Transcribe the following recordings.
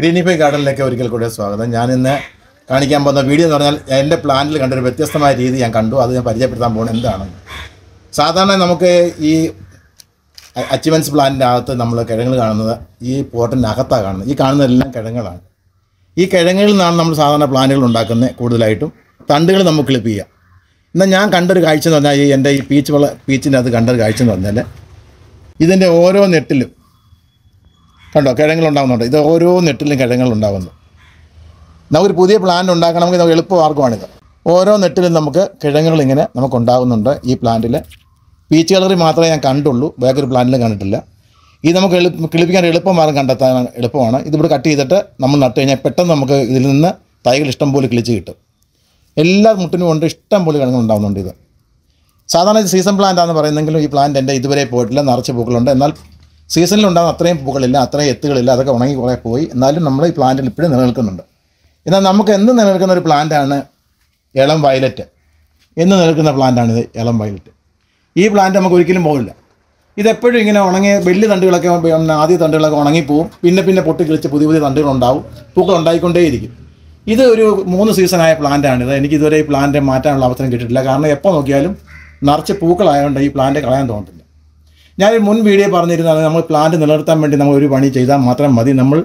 Greenify ഗാർഡനിലേക്ക് ഒരിക്കൽ കൂടെ സ്വാഗതം ഞാൻ ഇന്ന് കാണിക്കാൻ പോകുന്ന വീഡിയോ എന്ന് പറഞ്ഞാൽ എൻ്റെ പ്ലാനിൽ കണ്ടൊരു വ്യത്യസ്തമായ രീതി ഞാൻ കണ്ടു അത് ഞാൻ പരിചയപ്പെടുത്താൻ പോകുന്നത് എന്താണ് സാധാരണ നമുക്ക് ഈ അച്ചീവ്മെൻറ്റ്സ് പ്ലാനിൻ്റെ അകത്ത് നമ്മൾ കിഴങ്ങൾ കാണുന്നത് ഈ പോർട്ടിൻ്റെ അകത്താണ് കാണുന്നത് ഈ കാണുന്നതെല്ലാം കിഴങ്ങുകളാണ് ഈ കിഴങ്ങിൽ നിന്നാണ് നമ്മൾ സാധാരണ പ്ലാനുകൾ ഉണ്ടാക്കുന്നത് കൂടുതലായിട്ടും തണ്ടുകൾ നമുക്ക് ക്ലിപ്പ് ചെയ്യാം എന്നാൽ ഞാൻ കണ്ടൊരു കാഴ്ച എന്ന് പറഞ്ഞാൽ ഈ എൻ്റെ ഈ പീച്ച് വള പീച്ചിൻ്റെ അത് കണ്ടൊരു കാഴ്ച എന്ന് പറഞ്ഞാൽ ഇതിൻ്റെ ഓരോ നെട്ടിലും കണ്ടോ ഉണ്ടാകുന്നുണ്ട് ഇത് ഓരോ നെട്ടിലും ഉണ്ടാകുന്നു നമുക്കൊരു പുതിയ പ്ലാൻ ഉണ്ടാക്കണമെങ്കിൽ നമുക്ക് എളുപ്പമാർഗ്ഗമാണിത് ഓരോ നെട്ടിലും നമുക്ക് കിഴങ്ങുകൾ ഇങ്ങനെ നമുക്ക് ഉണ്ടാകുന്നുണ്ട് ഈ പ്ലാന്റിൽ പീച്ച് കളറി മാത്രമേ ഞാൻ കണ്ടുള്ളൂ വേറൊരു പ്ലാന്റിലും കണ്ടിട്ടില്ല ഇത് നമുക്ക് എളു കിളിപ്പിക്കാൻ എളുപ്പമാർഗം കണ്ടെത്താൻ എളുപ്പമാണ് ഇതിവിടെ കട്ട് ചെയ്തിട്ട് നമ്മൾ നട്ട് കഴിഞ്ഞാൽ പെട്ടെന്ന് നമുക്ക് ഇതിൽ നിന്ന് തൈകൾ ഇഷ്ടം പോലെ കിളിച്ച് കിട്ടും എല്ലാ മുട്ടിനും കൊണ്ട് ഇഷ്ടം പോലെ കിഴങ്ങുകൾ ഉണ്ടാകുന്നുണ്ട് ഇത് സാധാരണ ഇത് സീസൺ പ്ലാന്റ് പറയുന്നെങ്കിലും ഈ പ്ലാന്റ് എൻ്റെ ഇതുവരെ പോയിട്ടില്ല നിറച്ച് പൂക്കളുണ്ട് എന്നാൽ ഉണ്ടാകുന്ന അത്രയും പൂക്കളില്ല അത്രയും എത്തുകളില്ല അതൊക്കെ ഉണങ്ങി കുറേ പോയി എന്നാലും നമ്മൾ ഈ പ്ലാന്റിൽ ഇപ്പോഴും നിലനിൽക്കുന്നുണ്ട് എന്നാൽ നമുക്ക് എന്ത് നിലനിൽക്കുന്ന ഒരു പ്ലാന്റാണ് ഇളം വയലറ്റ് എന്ന് നിലനിൽക്കുന്ന പ്ലാന്റാണിത് ഇളം വയലറ്റ് ഈ പ്ലാന്റ് നമുക്ക് ഒരിക്കലും പോകില്ല ഇതെപ്പോഴും ഇങ്ങനെ ഉണങ്ങിയ വലിയ തണ്ടുകളൊക്കെ ആദ്യ തണ്ടുകളൊക്കെ ഉണങ്ങിപ്പോവും പിന്നെ പിന്നെ പൊട്ടി കിളിച്ച് പുതിയ പുതിയ തണ്ടുകളുണ്ടാവും പൂക്കൾ ഉണ്ടായിക്കൊണ്ടേയിരിക്കും ഇത് ഒരു മൂന്ന് സീസണായ പ്ലാന്റാണിത് എനിക്ക് ഇതുവരെ ഈ പ്ലാന്റ് മാറ്റാനുള്ള അവസരം കിട്ടിയിട്ടില്ല കാരണം എപ്പോൾ നോക്കിയാലും നിറച്ച് പൂക്കളായതുകൊണ്ട് ഈ പ്ലാന്റ് കളയാൻ തോന്നുന്നത് ഞാൻ മുൻ വീഡിയോ പറഞ്ഞിരുന്നത് നമ്മൾ പ്ലാന്റ് നിലനിർത്താൻ വേണ്ടി നമ്മൾ ഒരു പണി ചെയ്താൽ മാത്രം മതി നമ്മൾ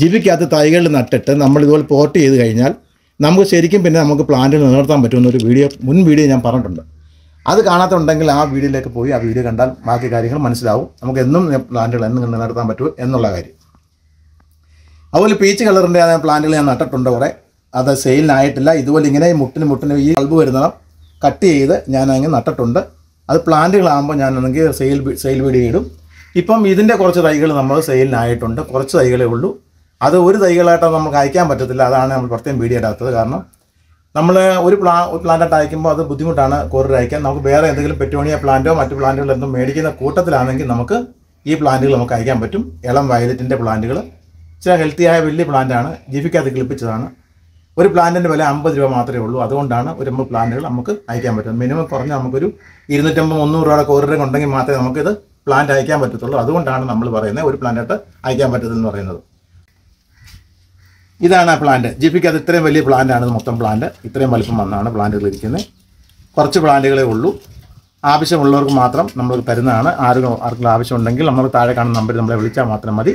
ജീവിക്കാത്ത തൈകൾ നട്ടിട്ട് നമ്മൾ ഇതുപോലെ പോർട്ട് ചെയ്ത് കഴിഞ്ഞാൽ നമുക്ക് ശരിക്കും പിന്നെ നമുക്ക് പ്ലാന്റ് നിലനിർത്താൻ പറ്റുമെന്ന ഒരു വീഡിയോ മുൻ വീഡിയോ ഞാൻ പറഞ്ഞിട്ടുണ്ട് അത് കാണാത്തുണ്ടെങ്കിൽ ആ വീഡിയോയിലേക്ക് പോയി ആ വീഡിയോ കണ്ടാൽ ബാക്കി കാര്യങ്ങൾ മനസ്സിലാവും നമുക്ക് എന്നും പ്ലാന്റുകൾ എന്നും നിലനിർത്താൻ പറ്റുമോ എന്നുള്ള കാര്യം അതുപോലെ പീച്ച് കളറിൻ്റെ പ്ലാന്റുകൾ ഞാൻ നട്ടിട്ടുണ്ട് കുറേ അത് സെയിലിനായിട്ടില്ല ഇതുപോലെ ഇങ്ങനെ മുട്ടിന് മുട്ടിന് ഈ ബൾബ് വരുന്നതും കട്ട് ചെയ്ത് ഞാൻ അങ്ങ് നട്ടിട്ടുണ്ട് അത് പ്ലാന്റുകളാകുമ്പോൾ ഞാനാണെങ്കിൽ സെയിൽ സെയിൽ വീഡിയോ ഇടും ഇപ്പം ഇതിൻ്റെ കുറച്ച് തൈകൾ നമ്മൾ സെയിലിനായിട്ടുണ്ട് കുറച്ച് തൈകളേ ഉള്ളൂ അത് ഒരു തൈകളായിട്ട് നമുക്ക് അയക്കാൻ പറ്റത്തില്ല അതാണ് നമ്മൾ പ്രത്യേകം വീഡിയോ ഇടാത്തത് കാരണം നമ്മൾ ഒരു പ്ലാ പ്ലാന്റായിട്ട് അയക്കുമ്പോൾ അത് ബുദ്ധിമുട്ടാണ് കൂടുതൽ അയക്കാൻ നമുക്ക് വേറെ എന്തെങ്കിലും പെറ്റോണിയ പ്ലാന്റോ മറ്റു പ്ലാന്റുകളോ എന്തും മേടിക്കുന്ന കൂട്ടത്തിലാണെങ്കിൽ നമുക്ക് ഈ പ്ലാന്റുകൾ നമുക്ക് അയക്കാൻ പറ്റും ഇളം വയലറ്റിൻ്റെ പ്ലാന്റുകൾ ചില ഹെൽത്തിയായ വലിയ പ്ലാന്റാണ് ജീവിക്കാതെ കിളിപ്പിച്ചതാണ് ഒരു പ്ലാന്റിൻ്റെ വില അമ്പത് രൂപ മാത്രമേ ഉള്ളൂ അതുകൊണ്ടാണ് ഒരു നമ്മൾ പ്ലാന്റുകൾ നമുക്ക് അയക്കാൻ പറ്റുന്നത് മിനിമം കുറഞ്ഞ നമുക്കൊരു ഇരുന്നൂറ്റമ്പത് മുന്നൂറ് രൂപയുടെ കോറിഡർ ഉണ്ടെങ്കിൽ മാത്രമേ നമുക്കിത് പ്ലാന്റ് അയക്കാൻ പറ്റത്തുള്ളൂ അതുകൊണ്ടാണ് നമ്മൾ പറയുന്നത് ഒരു പ്ലാന്റായിട്ട് അയക്കാൻ പറ്റത്തില്ലെന്ന് പറയുന്നത് ഇതാണ് ആ പ്ലാന്റ് പിക്ക് അത് ഇത്രയും വലിയ പ്ലാന്റാണ് മൊത്തം പ്ലാന്റ് ഇത്രയും വലിപ്പം വന്നാണ് പ്ലാന്റുകൾ ഇരിക്കുന്നത് കുറച്ച് പ്ലാന്റുകളെ ഉള്ളൂ ആവശ്യമുള്ളവർക്ക് മാത്രം നമ്മൾ തരുന്നതാണ് ആർക്കും ആർക്കും ആവശ്യമുണ്ടെങ്കിൽ നമ്മൾ താഴെ കാണുന്ന നമ്പർ നമ്മളെ വിളിച്ചാൽ മാത്രം മതി